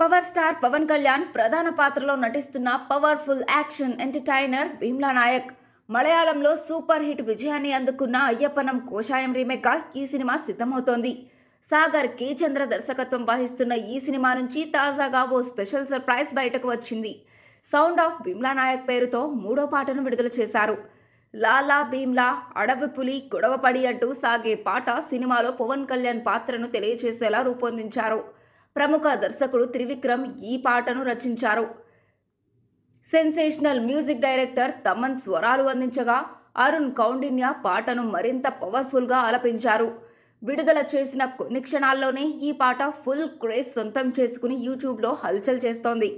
power star Pawan Kalyan ప్రధాన పాత్రలో నటిస్తున్న powerful action entertainer Bheemla Nayak మలయాళంలో సూపర్ హిట్ విజయాన్ని అందుకున్న అయ్యప్పనం కోషాయం రీమేక్ ఈ సినిమా సిద్ధమవుతోంది సాగర్ కే చంద్ర దర్శకత్వం వహిస్తున్న ఈ సినిమా నుంచి తాజాగా ఓ స్పెషల్ సర్ప్రైజ్ బయటకు వచ్చింది సౌండ్ ఆఫ్ భీమ్లా నాయక్ పేరుతో మూడో పాటను విడుదల చేశారు లాలా భీమ్లా అడవిపులి గొడవపడి అంటూ సాగే పాట సినిమాలో పవన్ కళ్యాణ్ పాత్రను తెలియజేసేలా రూపొందించారు ప్రముఖ దర్శకుడు త్రివిక్రమ్ ఈ పాటను రచించారు సెన్సేషనల్ మ్యూజిక్ డైరెక్టర్ తమన్ స్వరాలు అందించగా అరుణ్ కౌండిన్య పాటను మరింత పవర్ఫుల్గా ఆలపించారు విడుదల చేసిన కొన్ని క్షణాల్లోనే ఈ పాట ఫుల్ క్రేజ్ సొంతం చేసుకుని యూట్యూబ్లో హల్చల్ చేస్తోంది